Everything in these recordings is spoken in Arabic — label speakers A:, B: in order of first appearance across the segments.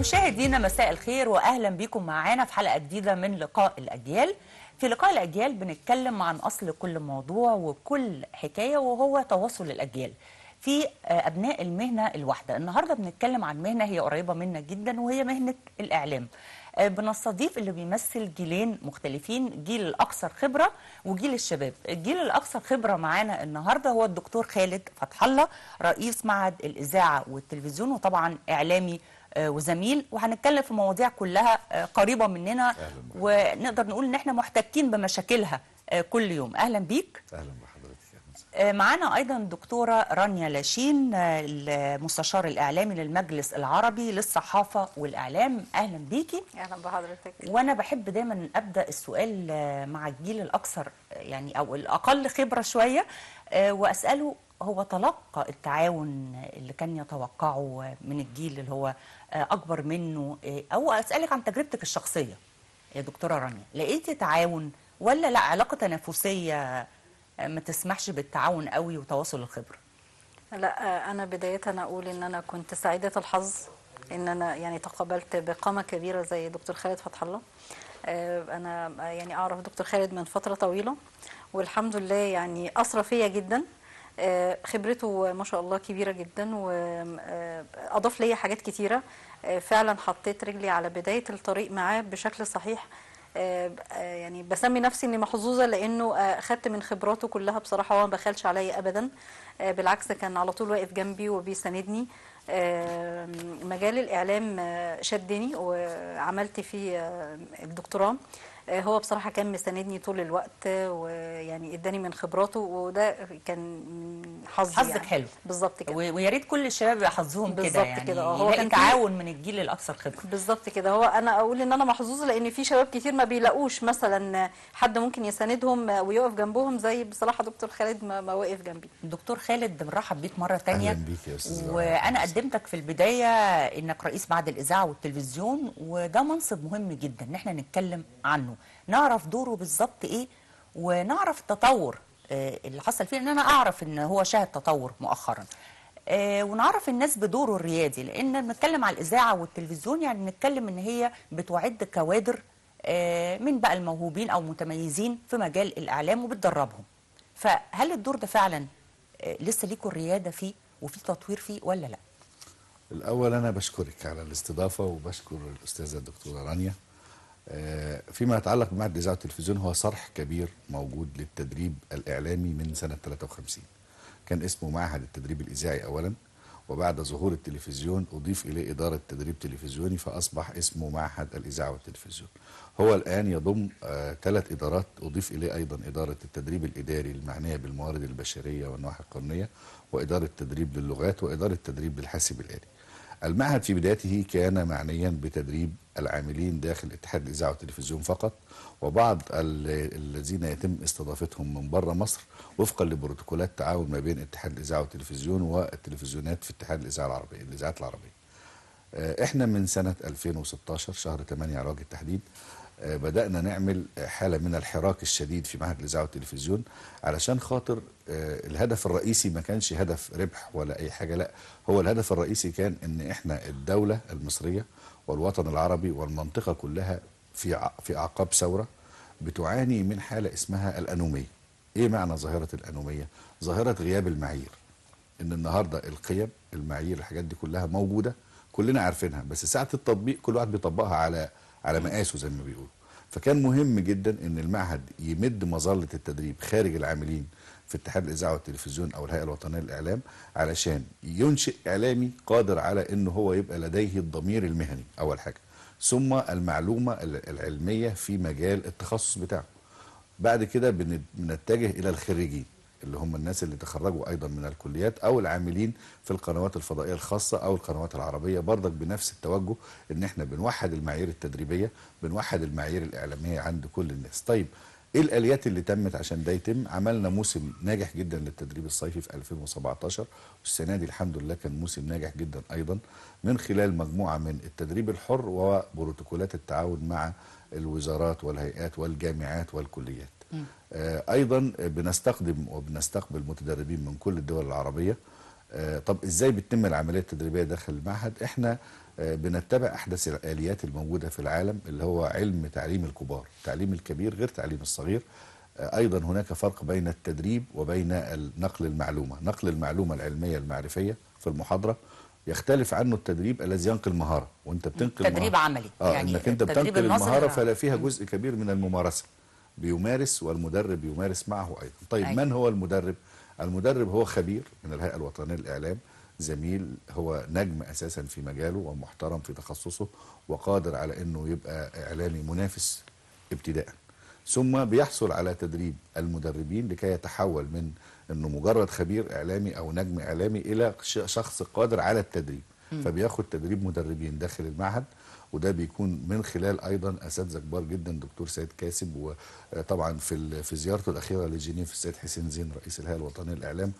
A: مشاهدينا مساء الخير واهلا بكم معانا في حلقه جديده من لقاء الاجيال في لقاء الاجيال بنتكلم عن اصل كل موضوع وكل حكايه وهو تواصل الاجيال في آه، ابناء المهنه الواحده النهارده بنتكلم عن مهنه هي قريبه منا جدا وهي مهنه الاعلام آه، بنستضيف اللي بيمثل جيلين مختلفين جيل الاكثر خبره وجيل الشباب الجيل الاكثر خبره معانا النهارده هو الدكتور خالد فتح الله رئيس معهد الاذاعه والتلفزيون وطبعا اعلامي آه، وزميل وهنتكلم في مواضيع كلها آه، قريبه مننا ونقدر نقول ان احنا محتكين بمشاكلها آه، كل يوم اهلا بيك اهلا بحضرتك معانا ايضا دكتوره رانيا لاشين المستشار الاعلامي للمجلس العربي للصحافه والاعلام اهلا بيكي
B: اهلا بحضرتك
A: وانا بحب دايما ابدا السؤال مع الجيل الاكثر يعني او الاقل خبره شويه آه، وأسأله هو تلقى التعاون اللي كان يتوقعه من الجيل اللي هو آه، أكبر منه آه، أو أسألك عن تجربتك الشخصية يا دكتورة رانيا لقيتي تعاون ولا لا علاقة تنافسية ما تسمحش بالتعاون قوي وتواصل الخبرة
B: لا أنا بداية أقول إن أنا كنت سعيدة الحظ إن أنا يعني تقابلت بقامة كبيرة زي دكتور خالد فتح الله آه، انا يعني اعرف دكتور خالد من فتره طويله والحمد لله يعني اثر فيا جدا آه، خبرته ما شاء الله كبيره جدا واضاف آه، ليا حاجات كتيره فعلا حطيت رجلي على بدايه الطريق معاه بشكل صحيح يعني بسمي نفسي اني محظوظه لانه خدت من خبراته كلها بصراحه هو بخلش عليا ابدا بالعكس كان على طول واقف جنبي وبيساندني مجال الإعلام آه، شدني وعملت فيه الدكتوراه آه، هو بصراحة كان مستندني طول الوقت ويعني اداني من خبراته وده كان
A: حظي حظك يعني. حلو بالظبط كده ويا ريت كل الشباب يبقى حظهم كده يعني كده آه، هو كان تعاون من الجيل الاكثر خبرة
B: بالظبط كده هو انا اقول ان انا محظوظة لان في شباب كتير ما بيلاقوش مثلا حد ممكن يساندهم ويقف جنبهم زي بصراحة دكتور خالد ما, وقف جنبي دكتور
A: خالد بنرحب بيك مرة تانية اهلا
C: بيك يا استاذ وانا
A: قدمتك في البداية انك رئيس بعد الاذاعة والتلفزيون وده منصب مهم جدا ان احنا نتكلم عنه نعرف دوره بالظبط ايه ونعرف التطور آه، اللي حصل فيه ان انا اعرف ان هو شهد تطور مؤخرا آه، ونعرف الناس بدوره الريادي لان بنتكلم على الاذاعه والتلفزيون يعني بنتكلم ان هي بتعد كوادر آه، من بقى الموهوبين او متميزين في مجال الاعلام وبتدربهم فهل الدور ده فعلا لسه ليكوا الرياده فيه وفي تطوير فيه ولا لا
C: الاول انا بشكرك على الاستضافه وبشكر الاستاذه الدكتوره رانيا آه، فيما يتعلق بمعهد الاذاعه والتلفزيون هو صرح كبير موجود للتدريب الاعلامي من سنه 53 كان اسمه معهد التدريب الاذاعي اولا وبعد ظهور التلفزيون أضيف إليه إدارة تدريب تلفزيوني فأصبح اسمه معهد الإذاعة والتلفزيون هو الآن يضم ثلاث آه إدارات أضيف إليه أيضا إدارة التدريب الإداري المعنية بالموارد البشرية والنواحي القانونية وإدارة تدريب للغات وإدارة تدريب للحاسب الآلي المعهد في بدايته كان معنيا بتدريب العاملين داخل اتحاد الاذاعه والتلفزيون فقط وبعض الذين يتم استضافتهم من بره مصر وفقا لبروتوكولات تعاون ما بين اتحاد الاذاعه والتلفزيون والتلفزيونات في اتحاد الاذاعه العربيه الاذاعات العربيه آه، احنا من سنه 2016 شهر 8 على وجه التحديد بدأنا نعمل حالة من الحراك الشديد في معهد الإذاعة والتلفزيون علشان خاطر آه، الهدف الرئيسي ما كانش هدف ربح ولا أي حاجة لا هو الهدف الرئيسي كان إن إحنا الدولة المصرية والوطن العربي والمنطقة كلها في في أعقاب ثورة بتعاني من حالة اسمها الأنومية إيه معنى ظاهرة الأنومية؟ ظاهرة غياب المعايير إن النهاردة القيم المعايير الحاجات دي كلها موجودة كلنا عارفينها بس ساعة التطبيق كل واحد بيطبقها على على مقاسه زي ما بيقولوا فكان مهم جدا ان المعهد يمد مظله التدريب خارج العاملين في اتحاد الاذاعه والتلفزيون او الهيئه الوطنيه للاعلام علشان ينشئ اعلامي قادر على ان هو يبقى لديه الضمير المهني اول حاجه ثم المعلومه العلميه في مجال التخصص بتاعه بعد كده بنتجه الى الخريجين اللي هم الناس اللي تخرجوا أيضا من الكليات أو العاملين في القنوات الفضائية الخاصة أو القنوات العربية برضك بنفس التوجه إن إحنا بنوحد المعايير التدريبية بنوحد المعايير الإعلامية عند كل الناس طيب ايه الاليات اللي تمت عشان ده يتم عملنا موسم ناجح جدا للتدريب الصيفي في 2017 والسنه دي الحمد لله كان موسم ناجح جدا ايضا من خلال مجموعه من التدريب الحر وبروتوكولات التعاون مع الوزارات والهيئات والجامعات والكليات آه، ايضا بنستخدم وبنستقبل متدربين من كل الدول العربيه آه، طب ازاي بتتم العمليه التدريبيه داخل المعهد احنا آه، بنتبع احدث الاليات الموجوده في العالم اللي هو علم تعليم الكبار تعليم الكبير غير تعليم الصغير ايضا هناك فرق بين التدريب وبين نقل المعلومه نقل المعلومه العلميه المعرفيه في المحاضره يختلف عنه التدريب الذي ينقل مهاره وانت بتنقل تدريب مهارة. عملي آه يعني انك انت بتنقل المهاره فلا فيها جزء كبير من الممارسه بيمارس والمدرب يمارس معه أيضا طيب أي. أيوة. من هو المدرب؟ المدرب هو خبير من الهيئة الوطنية للإعلام زميل هو نجم أساسا في مجاله ومحترم في تخصصه وقادر على أنه يبقى إعلامي منافس ابتداء ثم بيحصل على تدريب المدربين لكي يتحول من أنه مجرد خبير إعلامي أو نجم إعلامي إلى شخص قادر على التدريب م. فبياخد تدريب مدربين داخل المعهد وده بيكون من خلال ايضا اساتذه كبار جدا دكتور سيد كاسب وطبعا في في زيارته الاخيره لجنيف السيد حسين زين رئيس الهيئه الوطنيه للاعلام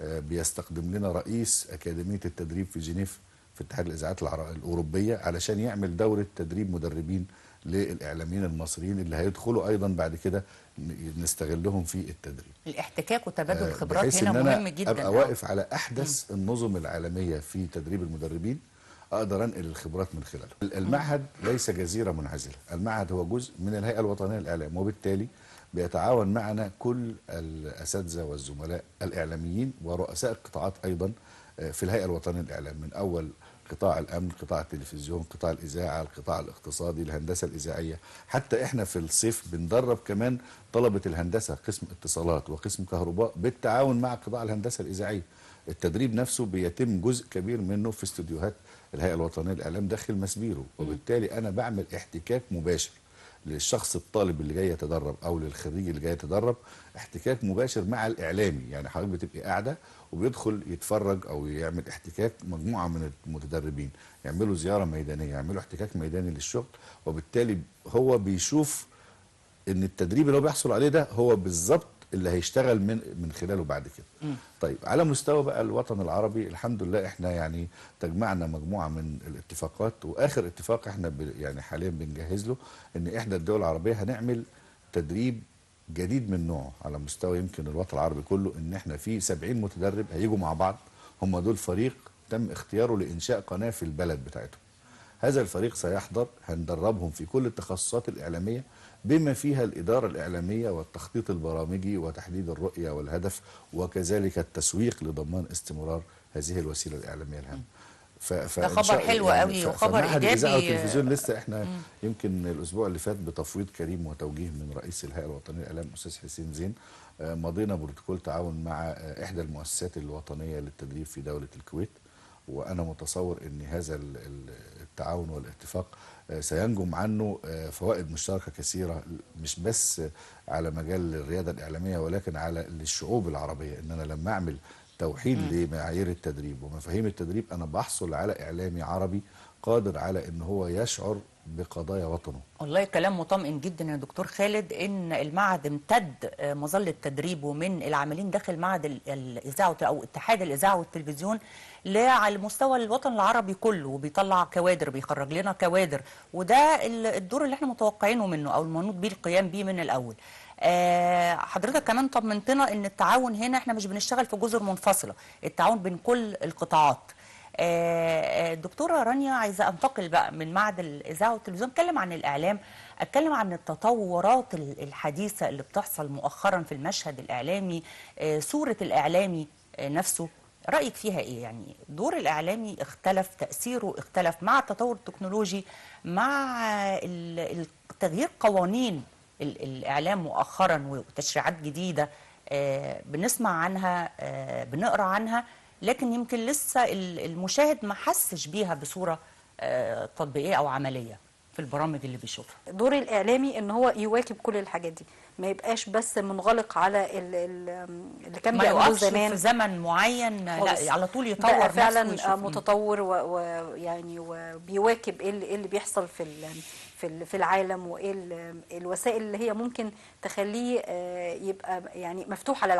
C: آه، بيستقدم لنا رئيس اكاديميه التدريب في جنيف في اتحاد الاذاعات الاوروبيه علشان يعمل دوره تدريب مدربين للاعلاميين المصريين اللي هيدخلوا ايضا بعد كده نستغلهم في التدريب
A: الاحتكاك وتبادل آه، الخبرات هنا إن مهم جدا ابقى واقف
C: آه. على احدث النظم العالميه في تدريب المدربين اقدر انقل الخبرات من خلاله. المعهد ليس جزيره منعزله، المعهد هو جزء من الهيئه الوطنيه للاعلام وبالتالي بيتعاون معنا كل الاساتذه والزملاء الاعلاميين ورؤساء القطاعات ايضا آه، في الهيئه الوطنيه للاعلام من اول قطاع الامن، قطاع التلفزيون، قطاع الاذاعه، القطاع الاقتصادي، الهندسه الاذاعيه، حتى احنا في الصيف بندرب كمان طلبه الهندسه قسم اتصالات وقسم كهرباء بالتعاون مع قطاع الهندسه الاذاعيه. التدريب نفسه بيتم جزء كبير منه في استوديوهات الهيئه الوطنيه للاعلام داخل مسبيره وبالتالي انا بعمل احتكاك مباشر للشخص الطالب اللي جاي يتدرب او للخريج اللي جاي يتدرب احتكاك مباشر مع الاعلامي يعني حضرتك بتبقي قاعده وبيدخل يتفرج او يعمل احتكاك مجموعه من المتدربين يعملوا زياره ميدانيه يعملوا احتكاك ميداني للشغل وبالتالي هو بيشوف ان التدريب اللي هو بيحصل عليه ده هو بالظبط اللي هيشتغل من من خلاله بعد كده. م. طيب على مستوى بقى الوطن العربي الحمد لله احنا يعني تجمعنا مجموعه من الاتفاقات واخر اتفاق احنا يعني حاليا بنجهز له ان احدى الدول العربيه هنعمل تدريب جديد من نوعه على مستوى يمكن الوطن العربي كله ان احنا في 70 متدرب هيجوا مع بعض هم دول فريق تم اختياره لانشاء قناه في البلد بتاعتهم. هذا الفريق سيحضر هندربهم في كل التخصصات الاعلاميه بما فيها الإدارة الإعلامية والتخطيط البرامجي وتحديد الرؤية والهدف وكذلك التسويق لضمان استمرار هذه الوسيلة الإعلامية الهامة ف... ف... ده خبر حلو يعني قوي وخبر ايجابي التلفزيون لسه احنا م. يمكن الاسبوع اللي فات بتفويض كريم وتوجيه من رئيس الهيئه الوطنيه للاعلام الاستاذ حسين زين آه، مضينا بروتوكول تعاون مع آه، احدى المؤسسات الوطنيه للتدريب في دوله الكويت وانا متصور ان هذا التعاون والاتفاق آه، سينجم عنه آه، فوائد مشتركه كثيره مش بس على مجال الرياده الاعلاميه ولكن على للشعوب العربيه ان انا لما اعمل توحيد لمعايير التدريب ومفاهيم التدريب انا بحصل على اعلامي عربي قادر على ان هو يشعر بقضايا وطنه
A: والله كلام مطمئن جدا يا دكتور خالد ان المعهد امتد آه، مظله تدريبه من العاملين داخل معهد الاذاعه او اتحاد الاذاعه والتلفزيون لا على المستوى الوطن العربي كله وبيطلع كوادر بيخرج لنا كوادر وده الدور اللي احنا متوقعينه منه او المنوط بيه القيام بيه من الاول آه، حضرتك كمان طمنتنا ان التعاون هنا احنا مش بنشتغل في جزر منفصله التعاون بين كل القطاعات آه، آه، دكتوره رانيا عايزه انتقل بقى من معهد الاذاعه والتلفزيون اتكلم عن الاعلام اتكلم عن التطورات الحديثه اللي بتحصل مؤخرا في المشهد الاعلامي آه، صوره الاعلامي نفسه رايك فيها ايه يعني دور الاعلامي اختلف تاثيره اختلف مع التطور التكنولوجي مع تغيير قوانين الاعلام مؤخرا وتشريعات جديده بنسمع عنها بنقرا عنها لكن يمكن لسه المشاهد ما حسش بيها بصوره آه، تطبيقيه او عمليه في البرامج اللي بيشوفها
B: دور الاعلامي ان هو يواكب كل الحاجات دي ما يبقاش بس منغلق على اللي كان بيعمله زمان في
A: زمن معين
B: خلص. لا على طول يطور بقى فعلا متطور ويعني وبيواكب إيه, ايه اللي بيحصل في في العالم وايه الوسائل اللي هي ممكن تخليه آه، يبقى يعني مفتوح على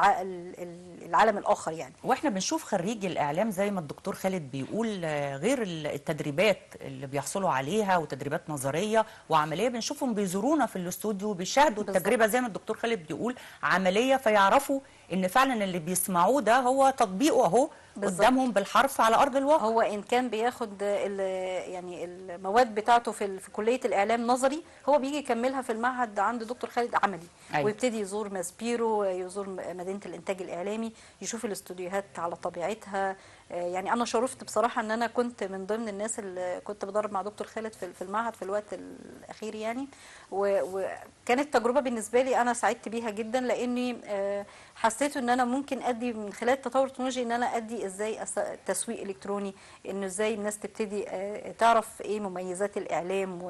B: العالم الاخر يعني واحنا بنشوف
A: خريج الاعلام زي ما الدكتور خالد بيقول آه، غير التدريبات اللي بيحصلوا عليها وتدريبات نظريه وعمليه بنشوفهم بيزورونا في الاستوديو بيشاهدوا التجربه زي ما الدكتور خالد بيقول عمليه فيعرفوا ان فعلا اللي بيسمعوه ده هو تطبيقه اهو
B: قدامهم بالحرف على ارض الواقع هو ان كان بياخد يعني المواد بتاعته في, في كليه الاعلام نظري هو بيجي يكملها في المعهد عند دكتور خالد عملي أيوة. ويبتدي يزور ماسبيرو يزور مدينه الانتاج الاعلامي يشوف الاستوديوهات على طبيعتها آه، يعني انا شرفت بصراحه ان انا كنت من ضمن الناس اللي كنت بدرب مع دكتور خالد في المعهد في الوقت الاخير يعني وكانت تجربه بالنسبه لي انا سعدت بيها جدا لاني آه، حسيت ان انا ممكن ادي من خلال التطور التكنولوجي ان انا ادي ازاي تسويق الكتروني انه ازاي الناس تبتدي آه، تعرف ايه مميزات الاعلام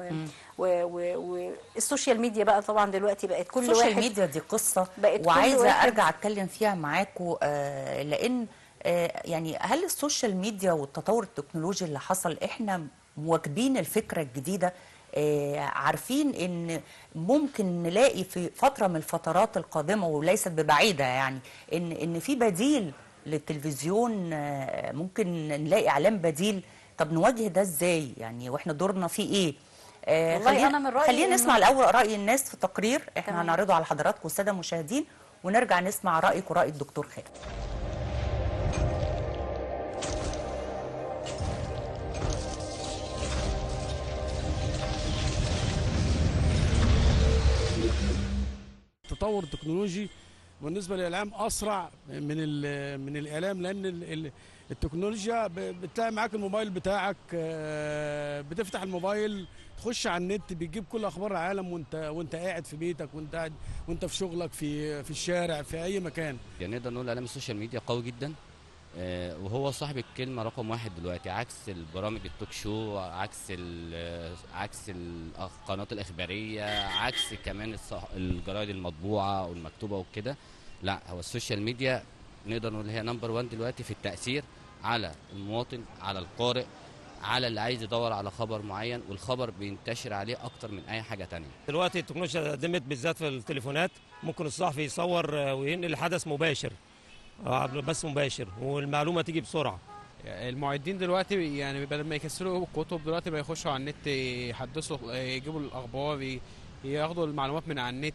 B: والسوشيال و... ميديا بقى طبعا دلوقتي بقت كل واحد السوشيال ميديا
A: دي قصه بقت وعايزه ارجع اتكلم فيها معاكم لان آه، يعني هل السوشيال ميديا والتطور التكنولوجي اللي حصل احنا مواكبين الفكره الجديده آه، عارفين ان ممكن نلاقي في فتره من الفترات القادمه وليست ببعيده يعني ان ان في بديل للتلفزيون آه، ممكن نلاقي اعلام بديل طب نواجه ده ازاي يعني واحنا دورنا فيه ايه خلينا والله انا من رايي خلينا نسمع الاول راي الناس في تقرير احنا تمام. هنعرضه على حضراتكم الساده المشاهدين ونرجع نسمع رايك وراي الدكتور خالد
C: التطور التكنولوجي بالنسبه للاعلام اسرع من من الاعلام لان التكنولوجيا بتلاقي معاك الموبايل بتاعك آه، بتفتح الموبايل تخش على النت بتجيب كل اخبار العالم وانت وانت قاعد في بيتك وانت قاعد وانت في شغلك في في الشارع في اي مكان
B: يعني نقدر نقول اعلام السوشيال ميديا قوي جدا آه، وهو صاحب الكلمه رقم واحد دلوقتي عكس البرامج التوك شو عكس عكس القنوات الاخباريه عكس كمان الجرايد المطبوعه والمكتوبه وكده لا هو السوشيال ميديا نقدر نقول هي نمبر 1 دلوقتي في التاثير على المواطن على القارئ على اللي عايز يدور على خبر معين والخبر بينتشر عليه اكتر من اي حاجه تانية
A: دلوقتي التكنولوجيا قدمت بالذات في التليفونات
B: ممكن الصحفي يصور آه، وينقل الحدث مباشر آه، عبر بث مباشر والمعلومه تيجي بسرعه المعدين دلوقتي يعني بدل ما يكسروا الكتب دلوقتي بيخشوا على النت يحدثوا يجيبوا الاخبار ياخدوا المعلومات من على النت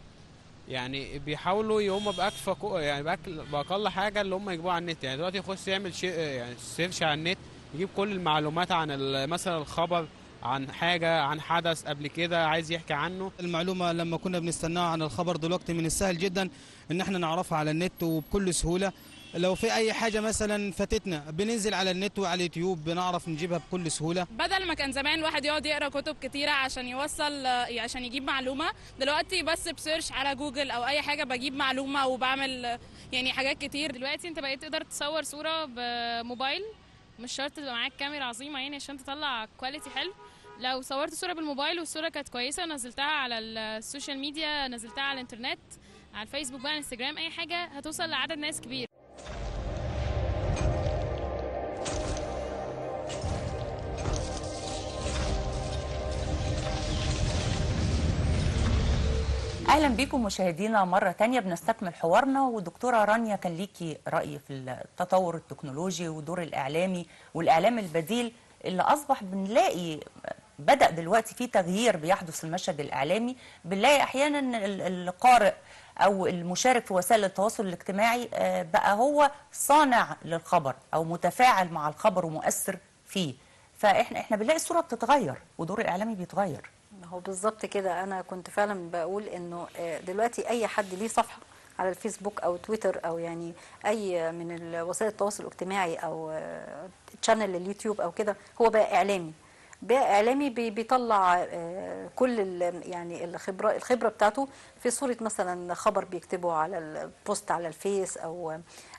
B: يعني بيحاولوا يقوموا باكفى يعني باقل حاجه اللي هم يجيبوها على النت يعني دلوقتي يخش يعمل شيء يعني سيرش على النت يجيب كل المعلومات عن مثلا الخبر عن حاجة عن حدث قبل كده عايز يحكي عنه المعلومة لما كنا بنستناها عن الخبر دلوقتي من السهل جدا ان احنا نعرفها على النت وبكل سهولة لو في اي حاجه مثلا فاتتنا بننزل على النت وعلى اليوتيوب بنعرف نجيبها بكل سهوله بدل ما كان زمان الواحد يقعد يقرا كتب كتيره عشان يوصل عشان يجيب معلومه دلوقتي بس بسيرش على جوجل او اي حاجه بجيب معلومه وبعمل يعني حاجات كتير دلوقتي انت بقيت تقدر تصور صوره بموبايل مش شرط تبقى معاك كاميرا عظيمه يعني عشان تطلع كواليتي حلو لو صورت صوره بالموبايل والصوره كانت كويسه نزلتها على السوشيال ميديا نزلتها على الانترنت على الفيسبوك بقى انستجرام اي حاجه هتوصل لعدد ناس كبير
A: اهلا بكم مشاهدينا مره تانية بنستكمل حوارنا ودكتوره رانيا كان ليكي راي في التطور التكنولوجي ودور الاعلامي والاعلام البديل اللي اصبح بنلاقي بدا دلوقتي في تغيير بيحدث في المشهد الاعلامي بنلاقي احيانا القارئ او المشارك في وسائل التواصل الاجتماعي آه، بقى هو صانع للخبر او متفاعل مع الخبر ومؤثر فيه فاحنا احنا بنلاقي الصوره بتتغير ودور الاعلامي بيتغير
B: هو بالظبط كده انا كنت فعلا بقول انه آه، دلوقتي اي حد ليه صفحه على الفيسبوك او تويتر او يعني اي من وسائل التواصل الاجتماعي او تشانل آه، اليوتيوب او كده هو بقى اعلامي بقى اعلامي بيطلع آه، كل يعني الخبره الخبره بتاعته في صوره مثلا خبر بيكتبه على البوست على الفيس او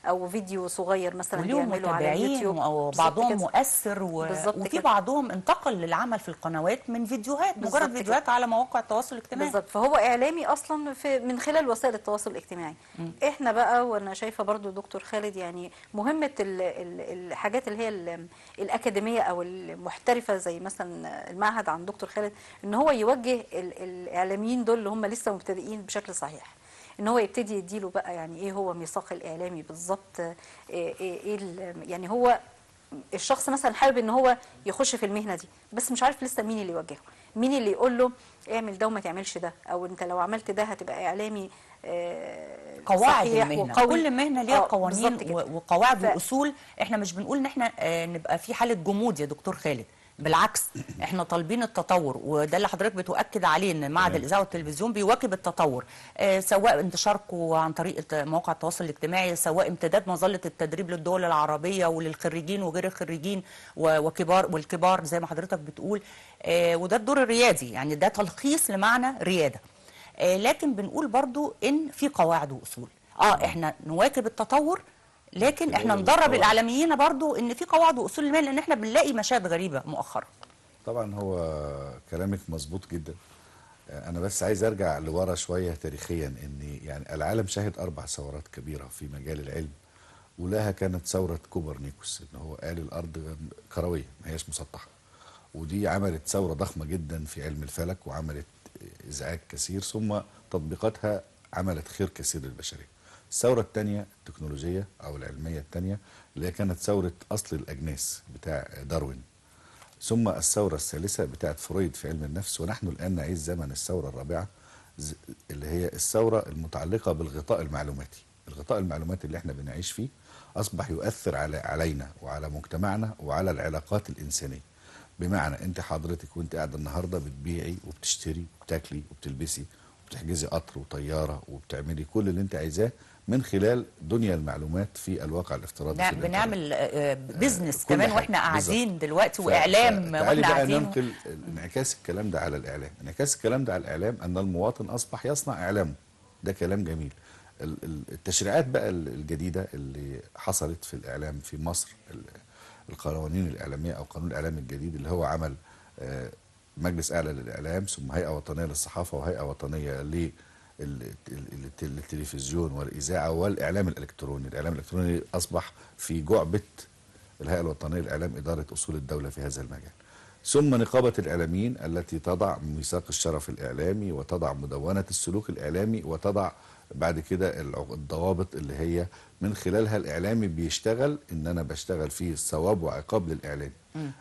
B: او فيديو صغير مثلا بيعمله على اليوتيوب او بعضهم
A: مؤثر و... وفي بعضهم انتقل للعمل في القنوات من
B: فيديوهات مجرد فيديوهات كده. على مواقع التواصل الاجتماعي بالظبط فهو اعلامي اصلا في من خلال وسائل التواصل الاجتماعي م. احنا بقى وانا شايفه برضو دكتور خالد يعني مهمه الـ الـ الحاجات اللي هي الاكاديميه او المحترفه زي مثلا المعهد عند دكتور خالد ان هو يوجه الاعلاميين دول اللي هم لسه مبتدئين بشكل صحيح ان هو يبتدي يديله بقى يعني ايه هو ميثاق الاعلامي بالظبط آه، ايه, إيه يعني هو الشخص مثلا حابب ان هو يخش في المهنه دي بس مش عارف لسه مين اللي يوجهه مين اللي يقول له اعمل ده وما تعملش ده او انت لو عملت ده هتبقى اعلامي آه، قواعد المهنه وقوي. كل مهنه ليها آه، قوانين
A: وقواعد ف... واصول احنا مش بنقول ان احنا نبقى في حاله جمود يا دكتور خالد بالعكس احنا طالبين التطور وده اللي حضرتك بتؤكد عليه ان معهد الاذاعه والتلفزيون بيواكب التطور آه سواء انتشاركم عن طريق مواقع التواصل الاجتماعي سواء امتداد مظله التدريب للدول العربيه وللخريجين وغير الخريجين وكبار والكبار زي ما حضرتك بتقول آه وده الدور الريادي يعني ده تلخيص لمعنى رياده آه لكن بنقول برضو ان في قواعد واصول اه احنا نواكب التطور لكن احنا ندرب الاعلاميين برضو ان في قواعد واصول المال لان احنا بنلاقي مشاهد غريبه مؤخرا
C: طبعا هو كلامك مظبوط جدا آه، انا بس عايز ارجع لورا شويه تاريخيا ان يعني العالم شهد اربع ثورات كبيره في مجال العلم ولها كانت ثوره كوبرنيكوس ان هو قال الارض كرويه ما هياش مسطحه ودي عملت ثوره ضخمه جدا في علم الفلك وعملت ازعاج كثير ثم تطبيقاتها عملت خير كثير للبشريه الثوره الثانيه التكنولوجيه او العلميه الثانيه اللي هي كانت ثوره اصل الاجناس بتاع داروين ثم الثوره الثالثه بتاعت فرويد في علم النفس ونحن الان نعيش زمن الثوره الرابعه اللي هي الثوره المتعلقه بالغطاء المعلوماتي الغطاء المعلوماتي اللي احنا بنعيش فيه اصبح يؤثر على علينا وعلى مجتمعنا وعلى العلاقات الانسانيه بمعنى انت حضرتك وانت قاعده النهارده بتبيعي وبتشتري وبتاكلي وبتلبسي وبتحجزي قطر وطياره وبتعملي كل اللي انت عايزاه من خلال دنيا المعلومات في الواقع الافتراضي نعم بنعمل
A: بزنس آه، آه، كمان واحنا قاعدين دلوقتي واعلام واحنا قاعدين
C: ننقل انعكاس الكلام ده على الاعلام انعكاس الكلام ده على الاعلام ان المواطن اصبح يصنع اعلامه ده كلام جميل التشريعات بقى الجديده اللي حصلت في الاعلام في مصر القوانين الاعلاميه او قانون الاعلام الجديد اللي هو عمل آه، مجلس اعلى للاعلام ثم هيئه وطنيه للصحافه وهيئه وطنيه التلفزيون والإذاعة والإعلام الإلكتروني الإعلام الإلكتروني أصبح في جعبة الهيئة الوطنية للإعلام إدارة أصول الدولة في هذا المجال ثم نقابة الإعلاميين التي تضع ميثاق الشرف الإعلامي وتضع مدونة السلوك الإعلامي وتضع بعد كده الضوابط اللي هي من خلالها الإعلامي بيشتغل إن أنا بشتغل فيه الثواب وعقاب للإعلام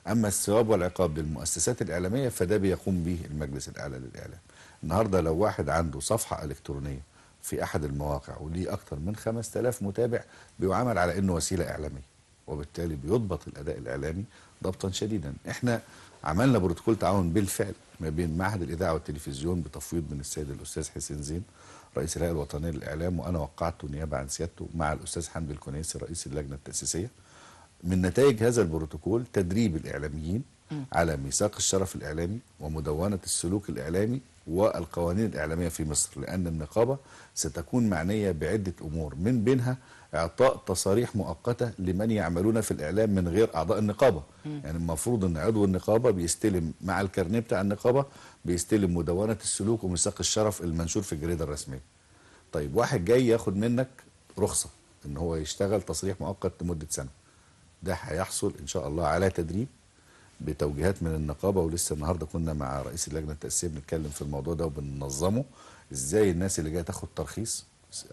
C: أما الثواب والعقاب للمؤسسات الإعلامية فده بيقوم به المجلس الأعلى للإعلام النهارده لو واحد عنده صفحه الكترونيه في احد المواقع وليه اكثر من 5000 متابع بيعامل على انه وسيله اعلاميه وبالتالي بيضبط الاداء الاعلامي ضبطا شديدا احنا عملنا بروتوكول تعاون بالفعل ما بين معهد الاذاعه والتلفزيون بتفويض من السيد الاستاذ حسين زين رئيس الهيئه الوطنيه للاعلام وانا وقعته نيابه عن سيادته مع الاستاذ حمدي الكنيسي رئيس اللجنه التاسيسيه من نتائج هذا البروتوكول تدريب الاعلاميين على ميثاق الشرف الاعلامي ومدونه السلوك الاعلامي والقوانين الإعلامية في مصر لأن النقابة ستكون معنية بعدة أمور من بينها إعطاء تصاريح مؤقتة لمن يعملون في الإعلام من غير أعضاء النقابة م. يعني المفروض أن عضو النقابة بيستلم مع الكارنيه بتاع النقابة بيستلم مدونة السلوك وميثاق الشرف المنشور في الجريدة الرسمية طيب واحد جاي ياخد منك رخصة أن هو يشتغل تصريح مؤقت لمدة سنة ده هيحصل إن شاء الله على تدريب بتوجيهات من النقابه ولسه النهارده كنا مع رئيس اللجنه التاسيسيه بنتكلم في الموضوع ده وبننظمه ازاي الناس اللي جايه تاخد ترخيص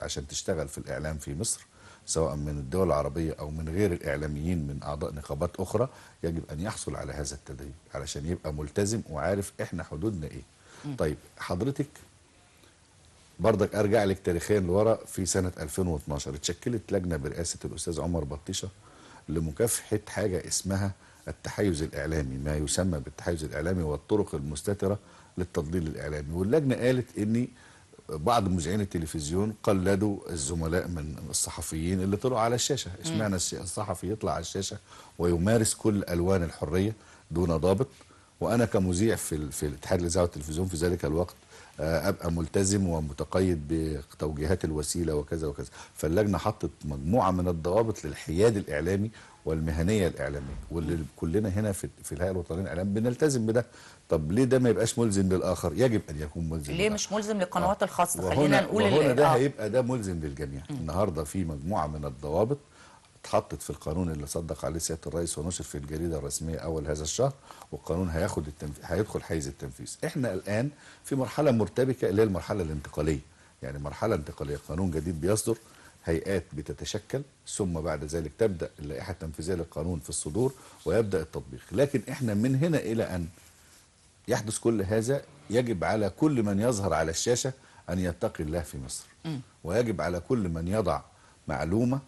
C: عشان تشتغل في الاعلام في مصر سواء من الدول العربيه او من غير الاعلاميين من اعضاء نقابات اخرى يجب ان يحصل على هذا التدريب علشان يبقى ملتزم وعارف احنا حدودنا ايه. طيب حضرتك برضك ارجع لك تاريخيا لورا في سنه 2012 اتشكلت لجنه برئاسه الاستاذ عمر بطيشه لمكافحه حاجه اسمها التحيز الإعلامي ما يسمى بالتحيز الإعلامي والطرق المستترة للتضليل الإعلامي واللجنة قالت أن بعض مذيعين التلفزيون قلدوا الزملاء من الصحفيين اللي طلعوا على الشاشة اشمعنى الصحفي يطلع على الشاشة ويمارس كل ألوان الحرية دون ضابط وأنا كمذيع في, في الاتحاد الإذاعة والتلفزيون في ذلك الوقت آه، ابقى ملتزم ومتقيد بتوجيهات الوسيله وكذا وكذا فاللجنه حطت مجموعه من الضوابط للحياد الاعلامي والمهنيه الاعلاميه واللي كلنا هنا في, في الهيئه الوطنيه للاعلام بنلتزم بده طب ليه ده ما يبقاش ملزم للاخر يجب ان يكون ملزم ليه
A: للآخر. مش ملزم للقنوات آه. الخاصه خلينا نقول وهنا ده آه. هيبقى
C: ده ملزم للجميع م. النهارده في مجموعه من الضوابط اتحطت في القانون اللي صدق عليه سياده الرئيس ونشر في الجريده الرسميه اول هذا الشهر والقانون هياخد التنف... هيدخل حيز التنفيذ احنا الان في مرحله مرتبكه اللي هي المرحله الانتقاليه يعني مرحله انتقاليه قانون جديد بيصدر هيئات بتتشكل ثم بعد ذلك تبدأ اللائحة التنفيذية للقانون في الصدور ويبدأ التطبيق لكن احنا من هنا إلى أن يحدث كل هذا يجب على كل من يظهر على الشاشة أن يتقي الله في مصر ويجب على كل من يضع معلومة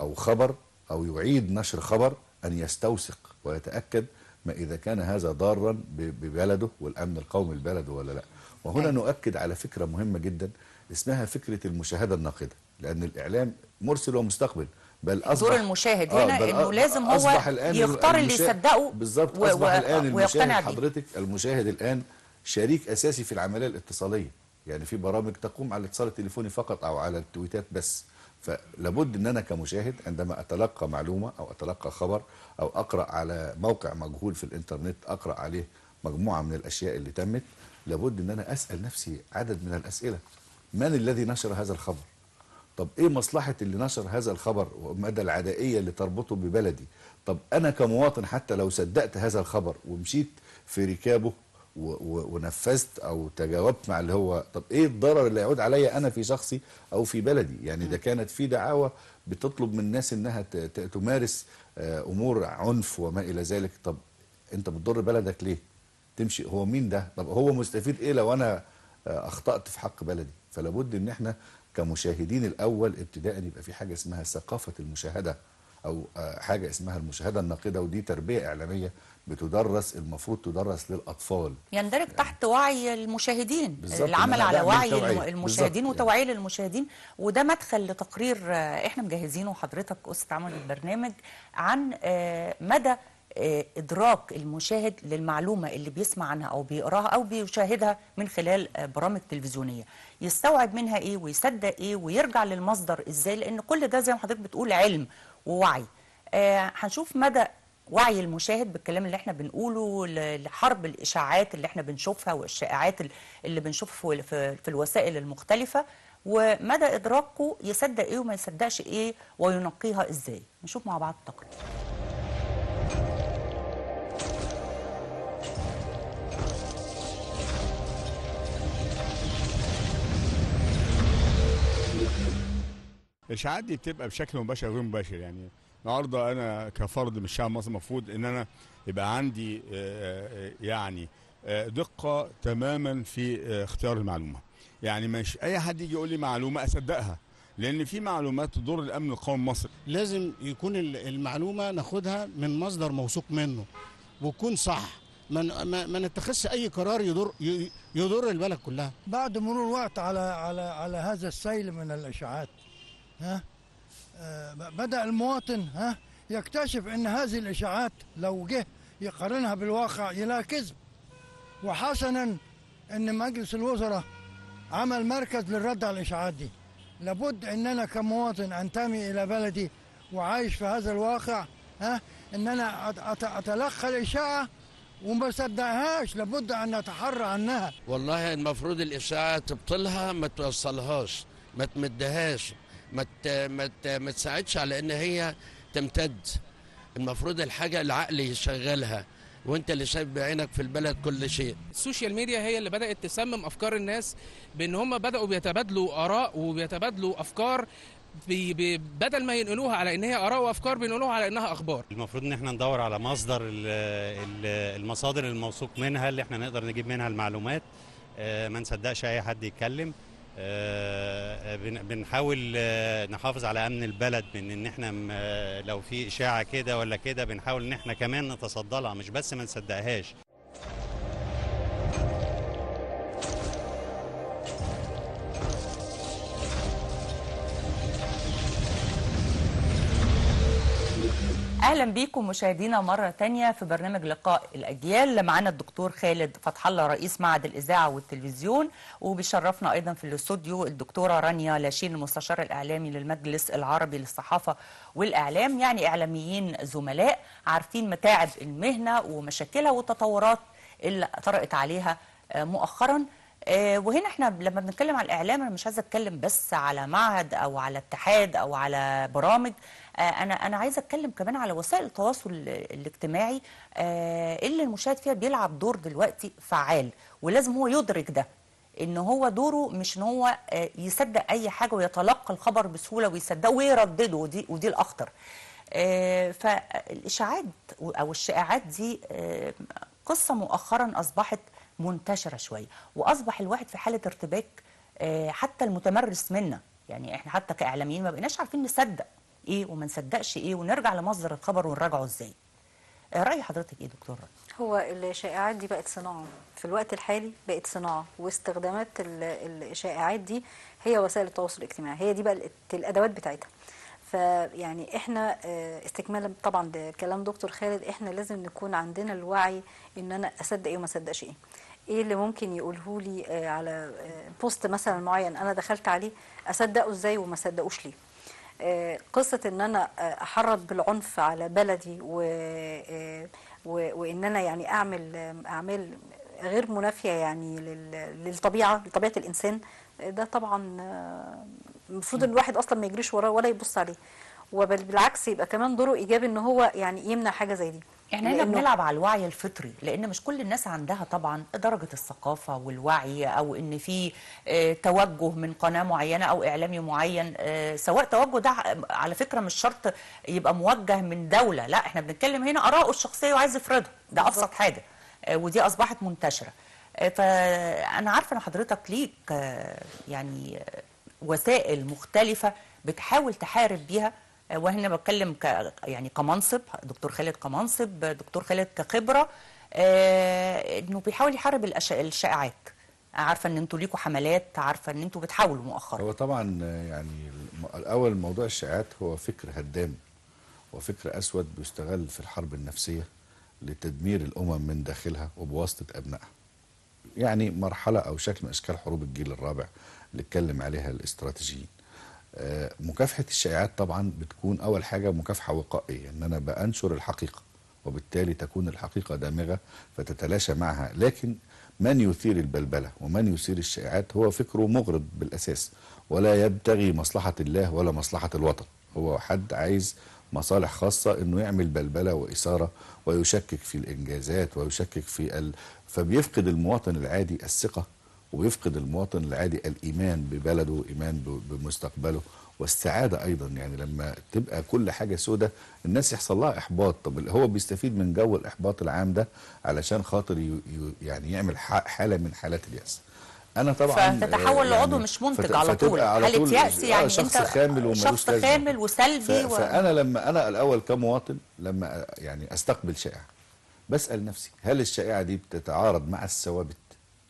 C: أو خبر أو يعيد نشر خبر أن يستوثق ويتأكد ما إذا كان هذا ضارا ببلده والأمن القومي لبلده ولا لا وهنا نؤكد على فكرة مهمة جدا اسمها فكرة المشاهدة الناقدة لان الاعلام مرسل ومستقبل بل اصبح دور المشاهد آه، هنا آه انه لازم هو يختار اللي يصدقه بالظبط اصبح و... الان المشاهد حضرتك المشاهد الان شريك اساسي في العمليه الاتصاليه يعني في برامج تقوم على الاتصال التليفوني فقط او على التويتات بس فلابد ان انا كمشاهد عندما اتلقى معلومه او اتلقى خبر او اقرا على موقع مجهول في الانترنت اقرا عليه مجموعه من الاشياء اللي تمت لابد ان انا اسال نفسي عدد من الاسئله من الذي نشر هذا الخبر طب ايه مصلحه اللي نشر هذا الخبر ومدى العدائيه اللي تربطه ببلدي طب انا كمواطن حتى لو صدقت هذا الخبر ومشيت في ركابه ونفذت او تجاوبت مع اللي هو طب ايه الضرر اللي يعود عليا انا في شخصي او في بلدي يعني ده كانت في دعاوى بتطلب من الناس انها تمارس آه، امور عنف وما الى ذلك طب انت بتضر بلدك ليه تمشي هو مين ده طب هو مستفيد ايه لو انا آه، اخطات في حق بلدي فلابد ان احنا كمشاهدين الأول ابتداء يبقى في حاجة اسمها ثقافة المشاهدة أو آه، حاجة اسمها المشاهدة الناقدة ودي تربية إعلامية بتدرس المفروض تدرس للأطفال
A: يندرج يعني تحت وعي المشاهدين العمل على وعي المشاهدين يعني. وتوعية يعني. للمشاهدين وده مدخل لتقرير آه، احنا مجهزينه حضرتك استاذ عمل البرنامج عن آه، مدى ادراك المشاهد للمعلومه اللي بيسمع عنها او بيقراها او بيشاهدها من خلال برامج تلفزيونيه يستوعب منها ايه ويصدق ايه ويرجع للمصدر ازاي لان كل ده زي ما حضرتك بتقول علم ووعي آه هنشوف مدى وعي المشاهد بالكلام اللي احنا بنقوله لحرب الاشاعات اللي احنا بنشوفها والشائعات اللي بنشوفها في الوسائل المختلفه ومدى ادراكه يصدق ايه وما يصدقش ايه وينقيها ازاي نشوف مع بعض التقرير
C: الاشاعات دي بتبقى بشكل مباشر غير مباشر يعني النهارده انا كفرد من الشعب المصري المفروض ان انا يبقى عندي آه، آه، يعني آه، دقه تماما في اختيار المعلومه يعني مش اي حد يجي يقول لي معلومه اصدقها لان في معلومات تضر الامن القومي المصري لازم يكون المعلومه ناخدها من مصدر موثوق منه وتكون صح ما ما نتخذش اي قرار يضر يضر البلد كلها بعد مرور وقت على على على هذا السيل من الاشاعات ها آه، بدأ المواطن ها يكتشف أن هذه الإشاعات لو جه يقارنها بالواقع الى كذب وحسنا أن مجلس الوزراء عمل مركز للرد على الإشاعات دي لابد أن أنا كمواطن أنتمي إلى بلدي وعايش في هذا الواقع ها أن أنا أتلقى الإشاعة وما صدقهاش لابد ان نتحرى عنها والله المفروض الاشاعه تبطلها ما توصلهاش ما تمدهاش ما ما تساعدش على ان هي تمتد المفروض الحاجه العقل يشغلها وانت اللي شايف بعينك في البلد كل شيء السوشيال ميديا هي اللي بدات تسمم افكار الناس بان هم بداوا بيتبادلوا اراء
B: وبيتبادلوا افكار بي بي بدل ما ينقلوها على ان هي اراء وافكار بينقلوها على انها اخبار
A: المفروض ان احنا ندور على مصدر
B: المصادر الموثوق منها اللي احنا نقدر
A: نجيب منها المعلومات آه، ما نصدقش اي حد يتكلم آه، بنحاول آه، نحافظ على امن البلد من ان احنا آه، لو في اشاعه كده ولا كده بنحاول ان احنا كمان نتصدى لها مش بس ما نصدقهاش اهلا بيكم مشاهدينا مره ثانيه في برنامج لقاء الاجيال معانا الدكتور خالد فتح الله رئيس معهد الاذاعه والتلفزيون وبيشرفنا ايضا في الاستوديو الدكتوره رانيا لاشين المستشار الاعلامي للمجلس العربي للصحافه والاعلام يعني اعلاميين زملاء عارفين متاعب المهنه ومشاكلها والتطورات اللي طرأت عليها آه، مؤخرا آه، وهنا احنا لما بنتكلم على الاعلام انا مش عايزه اتكلم بس على معهد او على اتحاد او على برامج آه، انا انا عايزه اتكلم كمان على وسائل التواصل الاجتماعي آه، اللي المشاهد فيها بيلعب دور دلوقتي فعال ولازم هو يدرك ده ان هو دوره مش ان هو آه، يصدق اي حاجه ويتلقى الخبر بسهوله ويصدقه ويردده ودي ودي الاخطر فالاشاعات او الشائعات دي قصه مؤخرا اصبحت منتشره شويه واصبح الواحد في حاله ارتباك حتى المتمرس منا يعني احنا حتى كاعلاميين ما بقيناش عارفين نصدق ايه وما نصدقش ايه ونرجع لمصدر الخبر ونراجعه ازاي آه، راي حضرتك ايه دكتور
B: هو الشائعات دي بقت صناعه في الوقت الحالي بقت صناعه واستخدامات الشائعات دي هي وسائل التواصل الاجتماعي هي دي بقى الادوات بتاعتها فيعني احنا آه، استكمالا طبعا لكلام دكتور خالد احنا لازم نكون عندنا الوعي ان انا اصدق ايه وما اصدقش ايه ايه اللي ممكن يقوله لي آه، على بوست مثلا معين انا دخلت عليه اصدقه ازاي وما اصدقوش ليه آه، قصة ان انا آه، احرض بالعنف على بلدي و... آه، و... وان انا يعني اعمل اعمال غير منافية يعني لل... للطبيعة لطبيعة الانسان ده طبعا المفروض الواحد اصلا ما يجريش وراه ولا يبص عليه وبالعكس يبقى كمان دوره ايجابي ان هو يعني يمنع حاجة زي دي يعني احنا بنلعب
A: على الوعي الفطري لان مش كل الناس عندها طبعا درجه الثقافه والوعي او ان في آه، توجه من قناه معينه او اعلامي معين آه، سواء توجه ده على فكره مش شرط يبقى موجه من دوله لا احنا بنتكلم هنا اراءه الشخصيه وعايز يفرضها ده ابسط حاجه آه، ودي اصبحت منتشره فانا عارفه ان حضرتك ليك يعني وسائل مختلفه بتحاول تحارب بيها وهنا بتكلم ك يعني كمنصب دكتور خالد كمنصب دكتور خالد كخبره آه، انه بيحاول يحارب الشائعات عارفه ان انتوا ليكوا حملات عارفه ان انتوا بتحاولوا مؤخرا هو
C: طبعا يعني الاول موضوع الشائعات هو فكر هدام وفكر اسود بيستغل في الحرب النفسيه لتدمير الامم من داخلها وبواسطه ابنائها يعني مرحله او شكل من اشكال حروب الجيل الرابع اللي اتكلم عليها الاستراتيجيين مكافحه الشائعات طبعا بتكون اول حاجه مكافحه وقائيه ان انا بانشر الحقيقه وبالتالي تكون الحقيقه دامغه فتتلاشى معها لكن من يثير البلبله ومن يثير الشائعات هو فكره مغرض بالاساس ولا يبتغي مصلحه الله ولا مصلحه الوطن هو حد عايز مصالح خاصة انه يعمل بلبلة وإثارة ويشكك في الإنجازات ويشكك في ال... فبيفقد المواطن العادي الثقة ويفقد المواطن العادي الإيمان ببلده إيمان بمستقبله والسعادة أيضا يعني لما تبقى كل حاجة سودة الناس يحصل لها إحباط طب هو بيستفيد من جو الإحباط العام ده علشان خاطر يعني يعمل حالة من حالات اليأس انا طبعا فتتحول يعني لعضو يعني مش منتج على طول حاله يأس يعني آه، شخص انت خامل شخص خامل
A: وسلبي ف... و... فانا
C: لما انا الاول كمواطن لما يعني استقبل شائعه بسال نفسي هل الشائعه دي بتتعارض مع الثوابت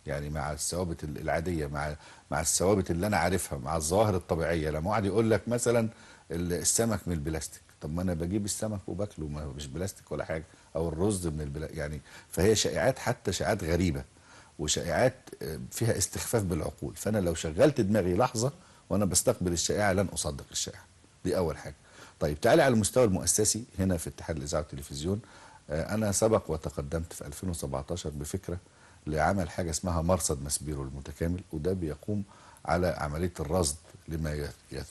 C: يعني مع الثوابت العاديه مع مع الثوابت اللي انا عارفها مع الظواهر الطبيعيه لما واحد يقول لك مثلا السمك من البلاستيك طب ما انا بجيب السمك وباكله ما مش بلاستيك ولا حاجه او الرز من البلا يعني فهي شائعات حتى شائعات غريبه وشائعات آه، فيها استخفاف بالعقول فانا لو شغلت دماغي لحظه وانا بستقبل الشائعه لن اصدق الشائعه دي اول حاجه طيب تعالي على المستوى المؤسسي هنا في اتحاد الاذاعه والتلفزيون آه، انا سبق وتقدمت في 2017 بفكره لعمل حاجة اسمها مرصد ماسبيرو المتكامل وده بيقوم على عملية الرصد لما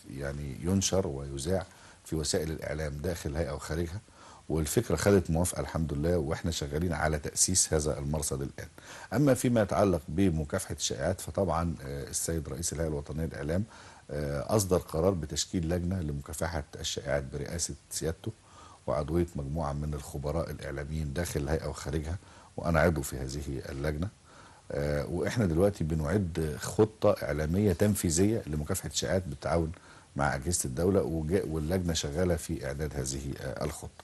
C: يعني ينشر ويذاع في وسائل الإعلام داخل الهيئة وخارجها والفكرة خدت موافقة الحمد لله وإحنا شغالين على تأسيس هذا المرصد الآن أما فيما يتعلق بمكافحة الشائعات فطبعا آه، السيد رئيس الهيئة الوطنية للإعلام آه، أصدر قرار بتشكيل لجنة لمكافحة الشائعات برئاسة سيادته وعضوية مجموعة من الخبراء الإعلاميين داخل الهيئة وخارجها وانا عضو في هذه اللجنه آه، واحنا دلوقتي بنعد خطه اعلاميه تنفيذيه لمكافحه الشائعات بالتعاون مع اجهزه الدوله واللجنه شغاله في اعداد هذه آه، الخطه.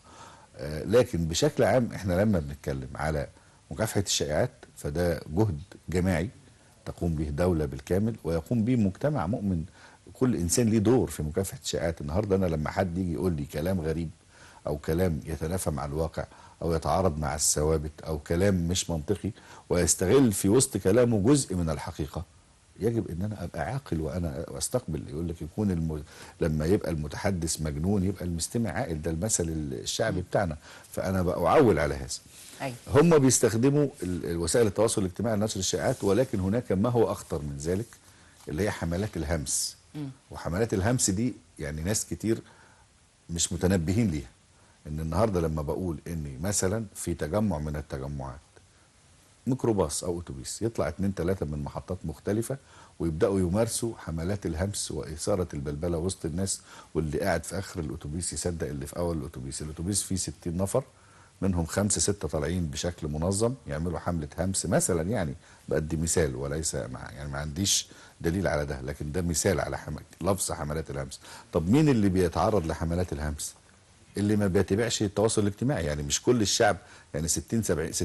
C: آه، لكن بشكل عام احنا لما بنتكلم على مكافحه الشائعات فده جهد جماعي تقوم به دوله بالكامل ويقوم به مجتمع مؤمن كل انسان ليه دور في مكافحه الشائعات النهارده انا لما حد يجي يقول لي كلام غريب أو كلام يتنافى مع الواقع أو يتعارض مع الثوابت أو كلام مش منطقي ويستغل في وسط كلامه جزء من الحقيقة يجب ان انا ابقى عاقل وانا واستقبل يقول لك يكون الم... لما يبقى المتحدث مجنون يبقى المستمع عاقل ده المثل الشعبي بتاعنا فانا اعول على هذا أي. أيوة. هم بيستخدموا وسائل التواصل الاجتماعي لنشر الشائعات ولكن هناك ما هو اخطر من ذلك اللي هي حملات الهمس م. وحملات الهمس دي يعني ناس كتير مش متنبهين ليها ان النهارده لما بقول اني مثلا في تجمع من التجمعات ميكروباص او اتوبيس يطلع اتنين تلاته من محطات مختلفه ويبداوا يمارسوا حملات الهمس واثاره البلبله وسط الناس واللي قاعد في اخر الاتوبيس يصدق اللي في اول الاتوبيس، الاتوبيس فيه 60 نفر منهم خمسه سته طالعين بشكل منظم يعملوا حمله همس مثلا يعني بدي مثال وليس مع يعني ما عنديش دليل على ده لكن ده مثال على حمل لفظ حملات الهمس. طب مين اللي بيتعرض لحملات الهمس؟ اللي ما بيتبعش التواصل الاجتماعي يعني مش كل الشعب يعني 60 70 60%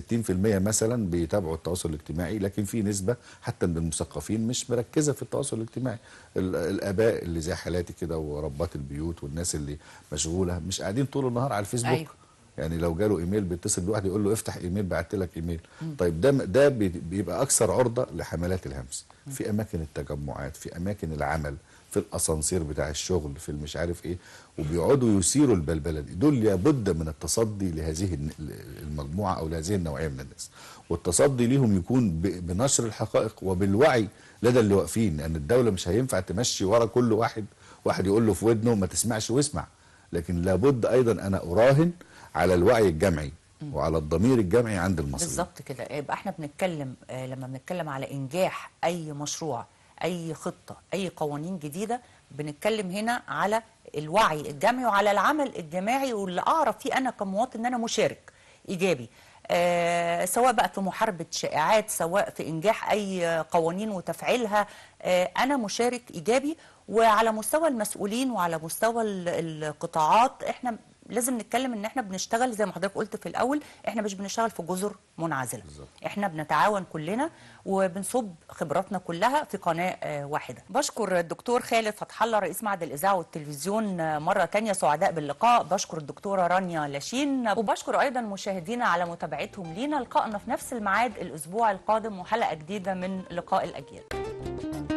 C: مثلا بيتابعوا التواصل الاجتماعي لكن في نسبه حتى من المثقفين مش مركزه في التواصل الاجتماعي الاباء اللي زي حالاتي كده وربات البيوت والناس اللي مشغوله مش قاعدين طول النهار على الفيسبوك أيوه. يعني لو جاله ايميل بيتصل بواحد يقول له افتح ايميل بعت لك ايميل م. طيب ده ده بيبقى اكثر عرضه لحملات الهمس م. في اماكن التجمعات في اماكن العمل في الاسانسير بتاع الشغل في المش عارف ايه وبيقعدوا يثيروا البلبله دي دول لابد من التصدي لهذه المجموعه او لهذه النوعيه من الناس والتصدي ليهم يكون بنشر الحقائق وبالوعي لدى اللي واقفين لان الدوله مش هينفع تمشي ورا كل واحد واحد يقول له في ودنه ما تسمعش واسمع لكن لابد ايضا انا اراهن على الوعي الجمعي وعلى الضمير الجمعي عند المصريين
A: بالظبط كده يبقى احنا بنتكلم آه، لما بنتكلم على انجاح اي مشروع اي خطه اي قوانين جديده بنتكلم هنا على الوعي الجمعي وعلى العمل الجماعي واللي اعرف فيه انا كمواطن ان انا مشارك ايجابي آه سواء بقى في محاربة شائعات سواء في إنجاح أي قوانين وتفعيلها آه أنا مشارك إيجابي وعلى مستوى المسؤولين وعلى مستوى القطاعات إحنا لازم نتكلم ان احنا بنشتغل زي ما حضرتك قلت في الاول احنا مش بنشتغل في جزر منعزله بالزبط. احنا بنتعاون كلنا وبنصب خبراتنا كلها في قناه آه، واحده بشكر الدكتور خالد فتح الله رئيس معهد الاذاعه والتلفزيون آه، مره ثانيه سعداء باللقاء بشكر الدكتوره رانيا لاشين وبشكر ايضا مشاهدينا على متابعتهم لينا لقائنا في نفس الميعاد الاسبوع القادم وحلقه جديده من لقاء الاجيال